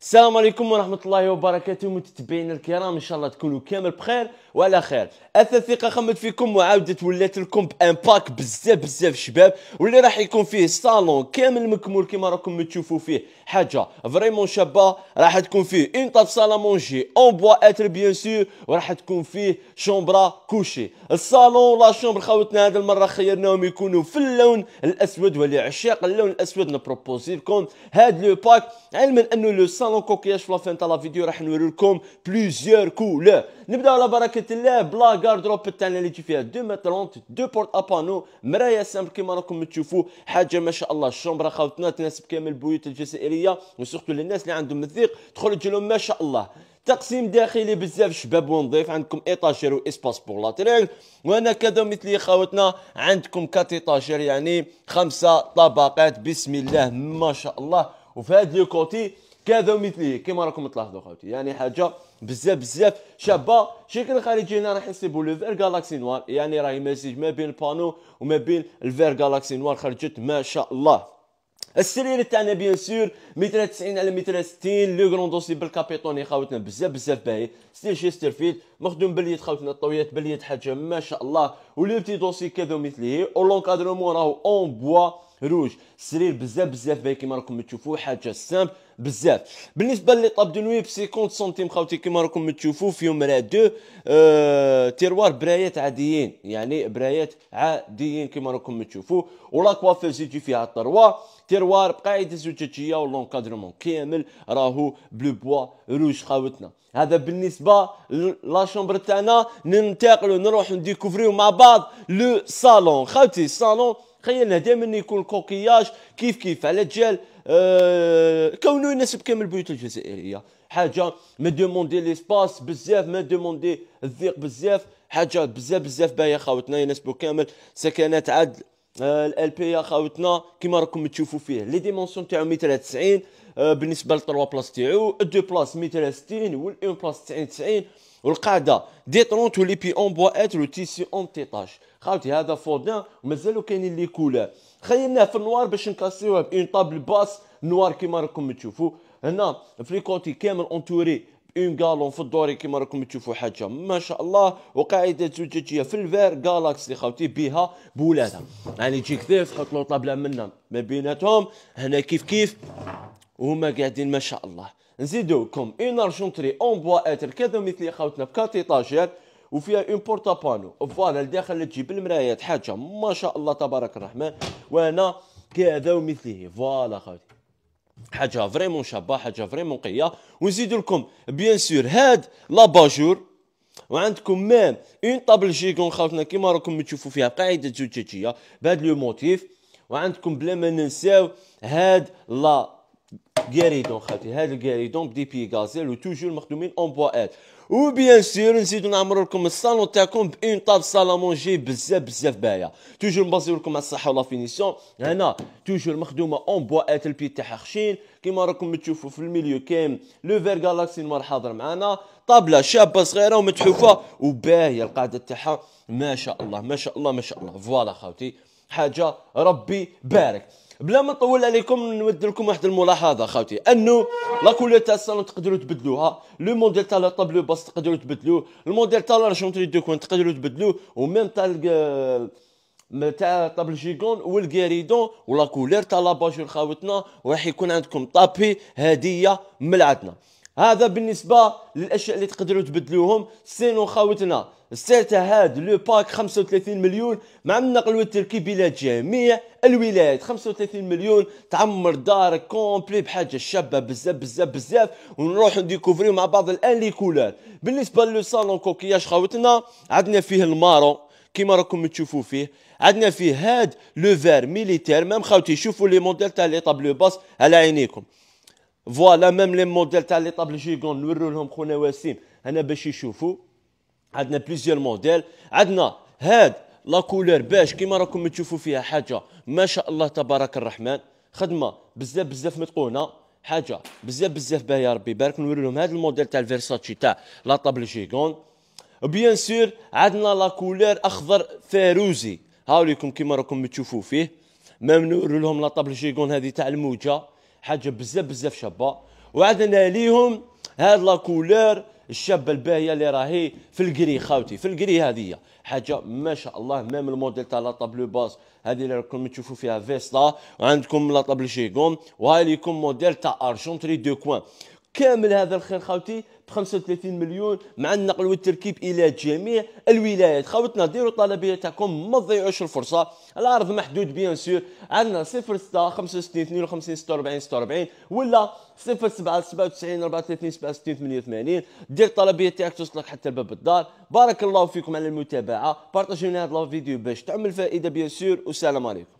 السلام عليكم ورحمة الله وبركاته متتبعينا الكرام إن شاء الله تكونوا كامل بخير وعلى خير أثاث ثقة خمت فيكم وعاودت ولات لكم بأن باك بزاف بزاف شباب واللي راح يكون فيه صالون كامل مكمول كما راكم تشوفوا فيه حاجه فريمون شابه راح تكون فيه اون طاب سالا مونجي اون بوا اتر بيان سور وراح تكون فيه شومبرا كوشي الصالون لا شومبر خاوتنا هذه المره خيرناهم يكونوا في اللون الاسود ولي عشاق اللون الاسود نبروبوزي لكم هذا لو باك علما انه لو صالون كوكياج في لافين تاع لا فيديو راح نوري لكم بليزيور كولور نبداو على بركه الله بلا غاردروب تاعنا اللي تجي فيها 2 متر دو بورت ابانو مرايا سامبل كيما راكم تشوفوا حاجه ما شاء الله الشومبرا خاوتنا تناسب كامل البيوت الجزائريه الداخليه وسورتو للناس اللي عندهم الضيق تخرج لهم ما شاء الله تقسيم داخلي بزاف شباب ونظيف عندكم ايطاجير واسباس بور لاتريل وانا كذا مثلي خاوتنا عندكم كات ايطاجير يعني خمسه طبقات بسم الله ما شاء الله وفي هذا لو كوتي كذا مثلي كيما راكم تلاحظوا خاوتي يعني حاجه بزاف بزاف شابه شكل خارجي هنا راح نصيبوا لو فير جالاكسي نوار يعني راهي مزيج ما بين البانو وما بين الفير جالاكسي نوار خرجت ما شاء الله السرير تاعنا بيان سور متر 90 على متر 60 لو كرون دوسي بالكابيتوني خاوتنا بزاف بزاف باهي ستيل شيستر فيلد مخدوم باليد خاوتنا الطويات باليد حاجه ما شاء الله ولو بتي دوسي كادو مثله ولونكادرومون راهو اون بوا روج السرير بزاف بزاف باهي كيما راكم تشوفوا حاجه سامبل بزاف بالنسبه لي طاب دو نوي ب 50 سنتيم خاوتي كيما راكم تشوفوا في يوم دو آه، تيروار برايات عاديين يعني برايات عاديين كيما راكم تشوفوا ولا كوافير يجي فيها طروا تيروار بقاعده زجاجيه ولونكادرمون كامل راهو بلو بوا روج خاوتنا هذا بالنسبه لا شومبر تاعنا ننتقلوا نروحوا نديكوفريو مع بعض لو صالون خاوتي الصالون تخيلنا دائما يكون الكوكياج كيف كيف على جال أه كونه يناسب كامل البيوت الجزائريه حاجه ما دوموندي ليسباس بزاف ما دوموندي الضيق بزاف حاجه بزاف بزاف باهيه خاوتنا يناسبو كامل سكنات عدل آه، ال بي اخاوتنا كيما راكم تشوفوا فيه لي ديمونسيون تاعو متر 90 آه، بالنسبه ل 3 بلاص تاعو 2 بلاص متر 60 وال 1 بلاص 90 90 والقاعده دي 30 ولي بي اون بواات لو تيسي اون تيطاج خاوتي هذا فودان ومازالو كاينين لي كولور خيرناه في النوار باش نكاسيوه اون طابل باس نوار كيما راكم تشوفوا هنا في لي كوتي كامل اونتوري اون غالون في الدوري كيما راكم تشوفوا حاجه ما شاء الله وقاعده زجاجيه في الفير جالاكسي خاوتي بها بولادها يعني تجيك ضيف تحط له طابله منها ما بيناتهم هنا كيف كيف وهما قاعدين ما شاء الله نزيدوكم اون ارجونتري اون بوا اتر كذا مثل خاوتنا بكارت ايطاجير وفيها اون بورتا بانو فوالا الداخل تجيب المرايات حاجه ما شاء الله تبارك الرحمن وانا كذا ومثله فوالا خاوتي حاجه فريمون شابه حاجه فريمون قيه ونزيد لكم بيان سور هاد لاباجور وعندكم مام اون طابل جيكون خاوتنا كيما راكم تشوفوا فيها قاعده زجاجيه بهذا لو موتيف وعندكم بلا ما ننساو هاد لا جاريدون خالتي هذا الجاريدون بدي بي غازيل وتوجور مخدومين اون و وبيان سير نزيدو نعمرو لكم الصالون تاعكم بان طاب صالا مونجي بزاف بزاف باهيه توجور نبازيو لكم على الصحه ولا فينيسيون هنا توجور مخدومه اون بواات البي تاعها خشين كيما راكم تشوفوا في الميليو كام لو فير غالاكسي نوار حاضر معانا طابله شابه صغيره ومتحوفه وباهيه القاعده تاعها ما شاء الله ما شاء الله ما شاء الله فوالا خاوتي حاجه ربي بارك بلا ما نطول عليكم نود لكم واحد الملاحظه خاوتي انه لا كولور تاع الصالون تقدروا تبدلوها لو موديل تاع لا طابلو باس تقدروا تبدلوه الموديل تاع لا شونتري دو كون تقدروا تبدلوه وميم تاع تاع طابل جيكون والكاريدون ولا كولير تاع لاباجور خاوتنا راح يكون عندكم طابي هديه من عندنا هذا بالنسبه للاشياء اللي تقدروا تبدلوهم سينو خاوتنا سيرتا هاد لو باك 35 مليون مع النقل والتركيب الى جميع الولايات 35 مليون تعمر دارك كومبلي بحاجه شابه بزاف بزاف بزاف ونروح نديكوفريو مع بعض الان لي كولار بالنسبه لو صالون كوكياج خاوتنا عندنا فيه المارون كيما راكم تشوفوا فيه عندنا فيه هاد لو فير ميليتير مام خاوتي شوفوا لي موديل تاع لي طابلو باس على عينيكم فوالا ميم لي موديل تاع لي طابل جيغون نورو لهم خونا وسيم هنا باش يشوفوا عندنا بليزيور موديل عندنا هاد لا كولور باش كيما راكم تشوفوا فيها حاجه ما شاء الله تبارك الرحمن خدمه بزاف بزاف متقونه حاجه بزاف بزاف باهيه ربي يبارك نوري لهم هذا الموديل تاع الفيرساتشي تاع لا طابل جيغون بيان سور عندنا لا كولور اخضر فيروزي هاوليكم كيما راكم تشوفوا فيه مام نوري لهم لا طابل جيغون هذه تاع الموجه حاجه بزاف بزاف شابه وعدنا ليهم هاد لا كولور الشابه الباهيه اللي راهي في الكري خاوتي في الكري هذه حاجه ما شاء الله ميم الموديل تاع لا طابلو باس هذه اللي راكم تشوفوا فيها فيستا وعندكم لا طابلو شيغوم وهاي ليكم موديل تاع ارجونتري دو كوان كامل هذا الخير خاوتي ب 35 مليون مع النقل والتركيب الى جميع الولايات خاوتنا ديروا الطلبيه تاعكم ما تضيعوش الفرصه العرض محدود بيان سور عندنا 06 65 52 46 46 ولا 07 97 34 67 88 دير الطلبيه تاعك توصلك حتى لباب الدار بارك الله فيكم على المتابعه بارطاجيو لنا هذا الفيديو باش تعمل فائده بيان سور والسلام عليكم